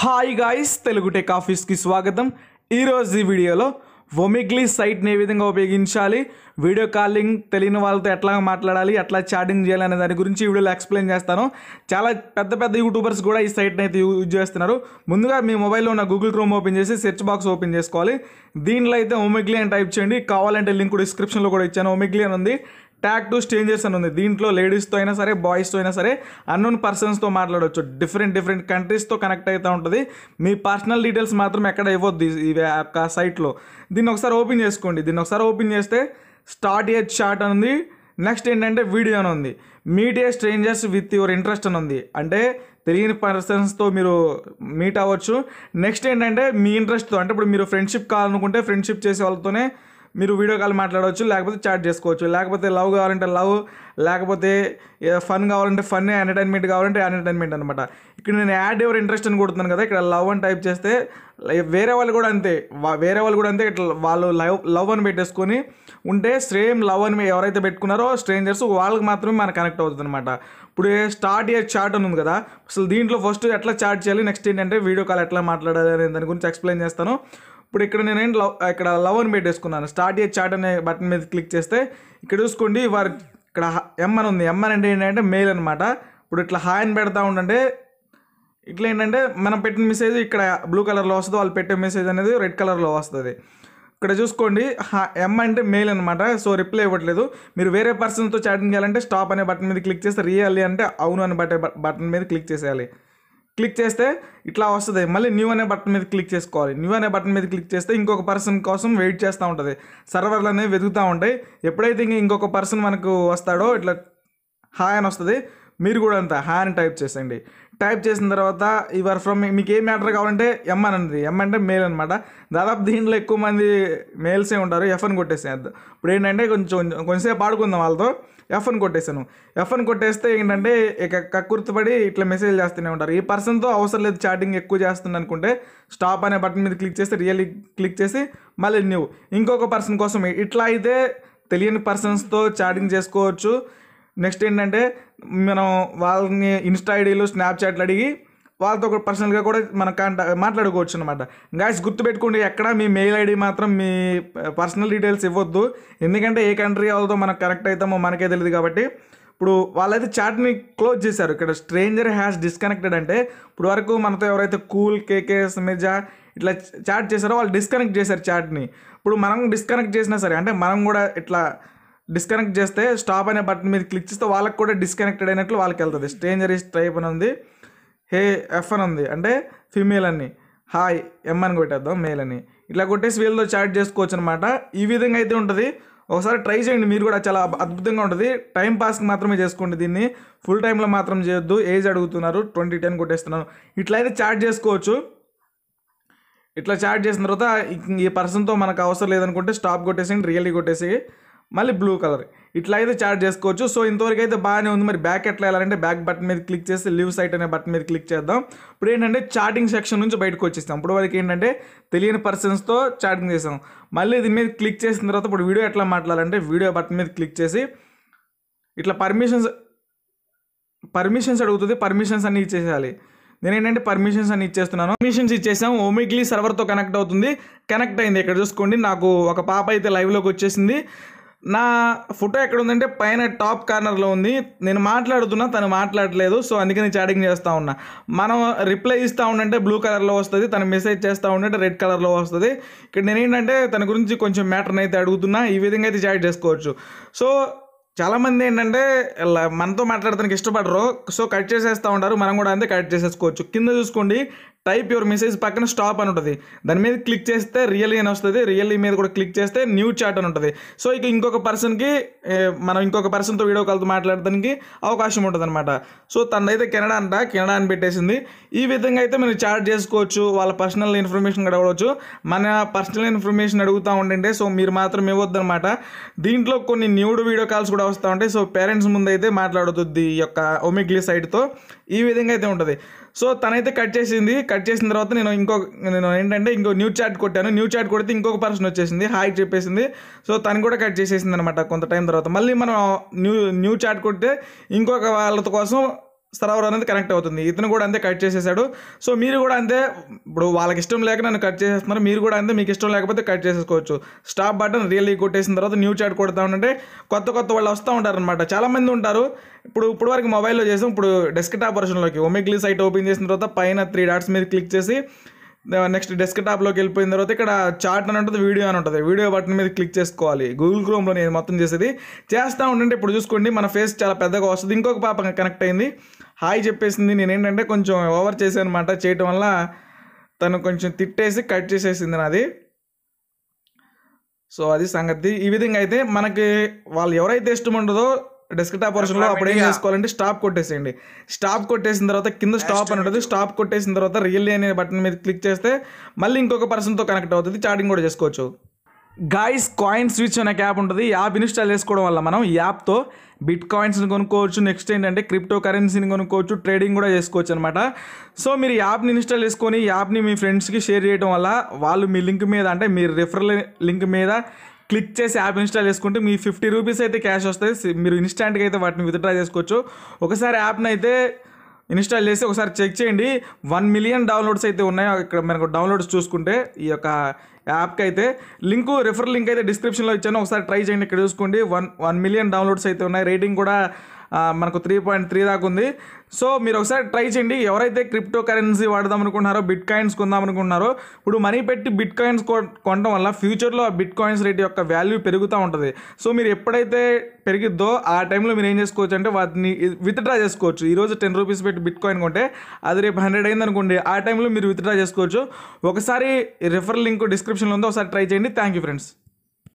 hi guys Telugu tech ఆఫీస్కి స్వాగతం ఈరోజు ఈ వీడియోలో వొమిగ్లీ సైట్ని ఏ విధంగా ఉపయోగించాలి వీడియో కాలింగ్ తెలియని వాళ్ళతో ఎట్లా మాట్లాడాలి ఎట్లా చాటింగ్ చేయాలి అనే దాని గురించి వీడియోలో ఎక్స్ప్లెయిన్ చేస్తాను చాలా పెద్ద పెద్ద యూట్యూబర్స్ కూడా ఈ సైట్ని అయితే యూజ్ చేస్తున్నారు ముందుగా మీ మొబైల్లో ఉన్న గూగుల్ క్రోమ్ ఓపెన్ చేసి సెర్చ్ బాక్స్ ఓపెన్ చేసుకోవాలి దీనిలో అయితే ఒమిగ్లీ అని టైప్ చేయండి కావాలంటే లింక్ డిస్క్రిప్షన్లో కూడా ఇచ్చాను ఒమిగ్లీ అని ఉంది ట్యాగ్ టు స్ట్రేంజర్స్ అని ఉంది దీంట్లో లేడీస్తో అయినా సరే బాయ్స్తో అయినా సరే అన్నోన్ పర్సన్స్తో మాట్లాడవచ్చు డిఫరెంట్ డిఫరెంట్ కంట్రీస్తో కనెక్ట్ అవుతూ ఉంటుంది మీ పర్సనల్ డీటెయిల్స్ మాత్రం ఎక్కడ ఇవ్వద్దు ఈ యొక్క సైట్లో దీన్ని ఒకసారి ఓపెన్ చేసుకోండి దీన్ని ఒకసారి ఓపెన్ చేస్తే స్టార్ట్ ఏ షార్ట్ అని ఉంది నెక్స్ట్ ఏంటంటే వీడియో అని ఉంది meet a strangers with your interest అని ఉంది అంటే తెలియని పర్సన్స్తో మీరు మీట్ అవ్వచ్చు నెక్స్ట్ ఏంటంటే మీ ఇంట్రెస్ట్తో అంటే ఇప్పుడు మీరు ఫ్రెండ్షిప్ కావాలనుకుంటే ఫ్రెండ్షిప్ చేసే వాళ్ళతోనే మీరు వీడియో కాల్ మాట్లాడవచ్చు లేకపోతే చాట్ చేసుకోవచ్చు లేకపోతే లవ్ కావాలంటే లవ్ లేకపోతే ఫన్ కావాలంటే ఫన్ ఎంటర్టైన్మెంట్ కావాలంటే ఎంటర్టైన్మెంట్ అనమాట ఇక్కడ నేను యాడ్ ఎవర్ ఇంట్రెస్ట్ అని కొడుతున్నాను కదా ఇక్కడ లవ్ అని టైప్ చేస్తే వేరే వాళ్ళు కూడా అంతే వేరే వాళ్ళు కూడా అంతే ఇట్లా వాళ్ళు లవ్ లవ్ అని పెట్టేసుకొని ఉంటే సేమ్ లవ్ అని ఎవరైతే పెట్టుకున్నారో స్ట్రేంజర్స్ వాళ్ళకి మాత్రమే మనకు కనెక్ట్ అవుతుంది అనమాట ఇప్పుడు స్టార్ట్ ఇయర్ చాట్ అని ఉంది కదా అసలు దీంట్లో ఫస్ట్ ఎట్లా చాట్ చేయాలి నెక్స్ట్ ఏంటంటే వీడియో కాల్ ఎట్లా మాట్లాడాలి అనే దాని గురించి ఎక్స్ప్లెయిన్ చేస్తాను ఇప్పుడు ఇక్కడ నేనేం లవ్ ఇక్కడ లవ్ అని పెట్టేసుకున్నాను స్టార్ట్ ఏ చాట్ అనే బటన్ మీద క్లిక్ చేస్తే ఇక్కడ చూసుకోండి వారు ఇక్కడ ఎమ్ అని ఉంది ఎమ్ అంటే ఏంటంటే మెయిల్ అనమాట ఇప్పుడు ఇట్లా హాయ్ అని పెడతా ఉండంటే ఇట్లా ఏంటంటే మనం పెట్టిన మెసేజ్ ఇక్కడ బ్లూ కలర్లో వస్తుంది వాళ్ళు పెట్టే మెసేజ్ అనేది రెడ్ కలర్లో వస్తుంది ఇక్కడ చూసుకోండి ఎమ్ అంటే మెయిల్ అనమాట సో రిప్లై ఇవ్వట్లేదు మీరు వేరే పర్సన్తో చాటింగ్ చేయాలంటే స్టాప్ అనే బటన్ మీద క్లిక్ చేస్తే రియల్లీ అంటే అవును అని బట్టే బటన్ మీద క్లిక్ చేసేయాలి క్లిక్ చేస్తే ఇట్లా వస్తుంది మళ్ళీ న్యూ అనే బటన్ మీద క్లిక్ చేసుకోవాలి న్యూ అనే బటన్ మీద క్లిక్ చేస్తే ఇంకొక పర్సన్ కోసం వెయిట్ చేస్తూ ఉంటుంది సర్వర్లు అనేవి వెతుకుతూ ఉంటాయి ఎప్పుడైతే ఇంకొక పర్సన్ మనకు వస్తాడో ఇట్లా హాయ్ అని వస్తుంది మీరు కూడా అంత హాయ్ అని టైప్ చేసేయండి టైప్ చేసిన తర్వాత ఇవర్ ఫ్రమ్ మీకు ఏం మ్యాటర్ కావాలంటే ఎమ్ అనేది అన్నది ఎమ్ అంటే మేల్ అనమాట దాదాపు దీంట్లో ఎక్కువ మంది మేల్సే ఉంటారు ఎఫ్ఎన్ కొట్టేసే ఇప్పుడు ఏంటంటే కొంచెం కొంచెంసేపు ఆడుకుందాం వాళ్ళతో ఎఫ్ఎన్ కొట్టేశాను ఎఫ్ఎన్ కొట్టేస్తే ఏంటంటే ఇక కక్కుర్తిపడి ఇట్లా మెసేజ్ చేస్తూనే ఉంటారు ఈ పర్సన్తో అవసరం లేదు చాటింగ్ ఎక్కువ చేస్తుంది అనుకుంటే స్టాప్ అనే బటన్ మీద క్లిక్ చేస్తే రియల్లీ క్లిక్ చేసి మళ్ళీ నువ్వు ఇంకొక పర్సన్ కోసం ఇట్లా అయితే తెలియని పర్సన్స్తో చాటింగ్ చేసుకోవచ్చు నెక్స్ట్ ఏంటంటే మనం వాళ్ళని ఇన్స్టా ఐడీలు స్నాప్చాట్లు అడిగి వాళ్ళతో ఒక పర్సనల్గా కూడా మన కాంటా మాట్లాడుకోవచ్చు అనమాట గాయస్ గుర్తుపెట్టుకోండి ఎక్కడ మీ మెయిల్ ఐడి మాత్రం మీ పర్సనల్ డీటెయిల్స్ ఇవ్వద్దు ఎందుకంటే ఏ కంట్రీ వాళ్ళతో మనం కనెక్ట్ అవుతామో మనకే తెలియదు కాబట్టి ఇప్పుడు వాళ్ళైతే చాట్ని క్లోజ్ చేశారు ఇక్కడ స్ట్రేంజర్ హ్యాస్ డిస్కనెక్టెడ్ అంటే ఇప్పుడు వరకు మనతో ఎవరైతే కూల్ కేకే మిర్జా ఇట్లా చాట్ చేశారో వాళ్ళు డిస్కనెక్ట్ చేశారు చాట్ని ఇప్పుడు మనం డిస్కనెక్ట్ చేసినా సరే అంటే మనం కూడా ఇట్లా డిస్కనెక్ట్ చేస్తే స్టాప్ అనే బటన్ మీద క్లిక్ చేస్తే వాళ్ళకి కూడా డిస్కనెక్టెడ్ అయినట్లు వాళ్ళకి వెళ్తుంది స్ట్రేంజర్ ఇస్ టైప్ అని ఉంది హే ఎఫ్ అని ఉంది అంటే ఫిమేల్ అని హాయ్ ఎం అని కొట్టేద్దాం మేల్ అని ఇట్లా కొట్టేసి వీళ్ళతో చాట్ చేసుకోవచ్చు అనమాట ఈ విధంగా అయితే ఉంటుంది ఒకసారి ట్రై చేయండి మీరు కూడా చాలా అద్భుతంగా ఉంటుంది టైం పాస్కి మాత్రమే చేసుకోండి దీన్ని ఫుల్ టైంలో మాత్రం చేయొద్దు ఏజ్ అడుగుతున్నారు ట్వంటీ టెన్ కొట్టేస్తున్నాను ఇట్లా అయితే చాట్ చేసుకోవచ్చు ఇట్లా చాట్ చేసిన తర్వాత ఈ పర్సన్తో మనకు అవసరం లేదనుకుంటే స్టాప్ కొట్టేసి రియల్లీ కొట్టేసి మళ్ళీ బ్లూ కలర్ ఇట్లా అయితే చార్జ్ చేసుకోవచ్చు సో ఇంతవరకు అయితే బాగానే ఉంది మరి బ్యాక్ ఎట్లా వెళ్ళాలంటే బ్యాక్ బటన్ మీద క్లిక్ చేసి లివ్ సైట్ అనే బటన్ మీద క్లిక్ చేద్దాం ఇప్పుడు ఏంటంటే చార్టింగ్ సెక్షన్ నుంచి బయటకు వచ్చేస్తాం ఇప్పుడు వరకు ఏంటంటే తెలియని పర్సన్స్తో చాటింగ్ చేసాం మళ్ళీ దీని మీద క్లిక్ చేసిన తర్వాత ఇప్పుడు వీడియో ఎట్లా మాట్లాడాలంటే వీడియో బటన్ మీద క్లిక్ చేసి ఇట్లా పర్మిషన్స్ పర్మిషన్స్ అడుగుతుంది పర్మిషన్స్ అన్ని ఇచ్చేసేయాలి నేను ఏంటంటే పర్మిషన్స్ అని ఇచ్చేస్తున్నాను పర్మిషన్స్ ఇచ్చేసాం ఓమిగ్లీ సర్వర్తో కనెక్ట్ అవుతుంది కనెక్ట్ అయింది ఇక్కడ చూసుకోండి నాకు ఒక పాప అయితే లైవ్లోకి వచ్చేసింది నా ఫోటో ఎక్కడ ఉందంటే పైన టాప్ కార్నర్లో ఉంది నేను మాట్లాడుతున్నా తను మాట్లాడలేదు సో అందుకని చాటింగ్ చేస్తూ ఉన్నా మనం రిప్లై ఇస్తూ ఉండంటే బ్లూ కలర్లో వస్తుంది తను మెసేజ్ చేస్తూ ఉండంటే రెడ్ కలర్లో వస్తుంది ఇక్కడ నేను ఏంటంటే తన గురించి కొంచెం మ్యాటర్ని అయితే అడుగుతున్నా ఈ విధంగా అయితే చాట్ చేసుకోవచ్చు సో చాలామంది ఏంటంటే మనతో మాట్లాడటానికి ఇష్టపడరు సో కట్ చేసేస్తూ ఉంటారు మనం కూడా అంతే కట్ చేసేసుకోవచ్చు కింద చూసుకోండి టైప్ యువర్ మెసేజ్ పక్కన స్టాప్ అని ఉంటుంది దాని మీద క్లిక్ చేస్తే రియల్ అని వస్తుంది రియల్ మీద కూడా క్లిక్ చేస్తే న్యూ చాట్ అని ఉంటుంది సో ఇక ఇంకొక పర్సన్కి మనం ఇంకొక పర్సన్తో వీడియో కాల్తో మాట్లాడడానికి అవకాశం ఉంటుంది అనమాట సో అయితే కెనడా అంట కెనడా అని పెట్టేసింది ఈ విధంగా అయితే మనం చాట్ చేసుకోవచ్చు వాళ్ళ పర్సనల్ ఇన్ఫర్మేషన్ అడగవచ్చు మన పర్సనల్ ఇన్ఫర్మేషన్ అడుగుతూ ఉండంటే సో మీరు మాత్రం ఇవ్వద్దనమాట దీంట్లో కొన్ని న్యూడ్ వీడియో కాల్స్ కూడా వస్తూ ఉంటాయి సో పేరెంట్స్ ముందు అయితే మాట్లాడుతుంది ఈ యొక్క ఒమిగ్లీ సైట్తో ఈ విధంగా అయితే ఉంటుంది సో తనైతే కట్ చేసింది కట్ చేసిన తర్వాత నేను ఇంకో నేను ఏంటంటే ఇంకో న్యూ చాట్ కొట్టాను న్యూ చాట్ కొడితే ఇంకొక పర్సన్ వచ్చేసింది హాయ్ చెప్పేసింది సో తను కూడా కట్ చేసేసింది అనమాట కొంత టైం తర్వాత మళ్ళీ మనం న్యూ న్యూ చాట్ కొడితే ఇంకొక వాళ్ళ కోసం సరవర్ అనేది కనెక్ట్ అవుతుంది ఇతను కూడా అంతే కట్ చేసేసాడు సో మీరు కూడా అంతే ఇప్పుడు వాళ్ళకి ఇష్టం లేక నన్ను కట్ చేసేస్తున్నారు మీరు కూడా అంతే మీకు ఇష్టం లేకపోతే కట్ చేసేసుకోవచ్చు స్టాప్ బటన్ రియల్లీ కొట్టేసిన తర్వాత న్యూ చాట్ కొడతా ఉంటే కొత్త కొత్త వాళ్ళు వస్తూ ఉంటారనమాట చాలామంది ఉంటారు ఇప్పుడు ఇప్పుడు వరకు మొబైల్లో చేసాం ఇప్పుడు డెస్క్టాప్ వర్షన్లోకి ఒమిగ్లీ సైట్ ఓపెన్ చేసిన తర్వాత పైన త్రీ డాట్స్ మీద క్లిక్ చేసి నెక్స్ట్ డెస్క్ టాప్లోకి వెళ్ళిపోయిన తర్వాత ఇక్కడ చాట్ అని ఉంటుంది వీడియో అని ఉంటుంది వీడియో బటన్ మీద క్లిక్ చేసుకోవాలి గూగుల్ క్రోమ్లో నేను మొత్తం చేసేది చేస్తూ ఉంటే ఇప్పుడు చూసుకోండి మన ఫేస్ చాలా పెద్దగా వస్తుంది ఇంకొక పాప కనెక్ట్ అయింది హాయ్ చెప్పేసింది నేనేంటంటే కొంచెం ఓవర్ చేశాను అనమాట చేయటం వల్ల తను కొంచెం తిట్టేసి కట్ చేసేసింది నాది సో అది సంగతి ఈ విధంగా అయితే మనకి వాళ్ళు ఎవరైతే ఇష్టం ఉండదో డెస్క్టాప్ వర్షన్లో అప్పుడు ఏం చేసుకోవాలంటే స్టాప్ కొట్టేసేయండి స్టాప్ కొట్టేసిన తర్వాత కింద స్టాప్ అని ఉంటుంది స్టాప్ కొట్టేసిన తర్వాత రియల్లీ అనే బటన్ మీద క్లిక్ చేస్తే మళ్ళీ ఇంకొక పర్సన్తో కనెక్ట్ అవుతుంది చాటింగ్ కూడా చేసుకోవచ్చు గాయస్ కాయిన్ స్విచ్ అనే యాప్ ఉంటుంది యాప్ ఇన్స్టాల్ చేసుకోవడం వల్ల మనం యాప్తో బిట్ కాయిన్స్ని కొనుక్కోవచ్చు నెక్స్ట్ ఏంటంటే క్రిప్టో కరెన్సీని కొనుక్కోవచ్చు ట్రేడింగ్ కూడా చేసుకోవచ్చు అనమాట సో మీరు యాప్ని ఇన్స్టాల్ చేసుకొని యాప్ని మీ ఫ్రెండ్స్కి షేర్ చేయడం వల్ల వాళ్ళు మీ లింక్ మీద అంటే మీరు రిఫరల్ లింక్ మీద క్లిక్ చేసి యాప్ ఇన్స్టాల్ చేసుకుంటే మీ ఫిఫ్టీ రూపీస్ అయితే క్యాష్ వస్తుంది మీరు ఇన్స్టాంట్గా అయితే వాటిని విత్డ్రా చేసుకోవచ్చు ఒకసారి యాప్ని అయితే ఇన్స్టాల్ చేసి ఒకసారి చెక్ చేయండి వన్ మిలియన్ డౌన్లోడ్స్ అయితే ఉన్నాయో ఇక్కడ మనకు డౌన్లోడ్స్ చూసుకుంటే ఈ యొక్క యాప్కి అయితే లింక్ రిఫర్ లింక్ అయితే డిస్క్రిప్షన్లో ఇచ్చాను ఒకసారి ట్రై చేయండి ఇక్కడ చూసుకోండి వన్ వన్ మిలియన్ డౌన్లోడ్స్ అయితే ఉన్నాయి రేటింగ్ కూడా మనకు త్రీ పాయింట్ త్రీ దాకా ఉంది సో మీరు ఒకసారి ట్రై చేయండి ఎవరైతే క్రిప్టో కరెన్సీ వాడదాం అనుకుంటున్నారో బిట్ కాయిన్స్ కొందాం అనుకుంటున్నారో ఇప్పుడు మనీ పెట్టి బిట్ కాయిన్స్ కొనడం వల్ల ఫ్యూచర్లో ఆ బిట్ కాయిన్స్ రేట్ యొక్క వాల్యూ పెరుగుతూ ఉంటుంది సో మీరు ఎప్పుడైతే పెరిగిద్దో ఆ టైంలో మీరు ఏం చేసుకోవచ్చు అంటే వాటిని విత్డ్రా చేసుకోవచ్చు ఈరోజు టెన్ రూపీస్ పెట్టి బిట్ కాయిన్ కొంటే అది రేపు హండ్రెడ్ అయింది అనుకోండి ఆ టైంలో మీరు విత్డ్రా చేసుకోవచ్చు ఒకసారి రిఫర్ లింక్ డిస్క్రిప్షన్లో ఉందో ఒకసారి ట్రై చేయండి థ్యాంక్ యూ ఫ్రెండ్స్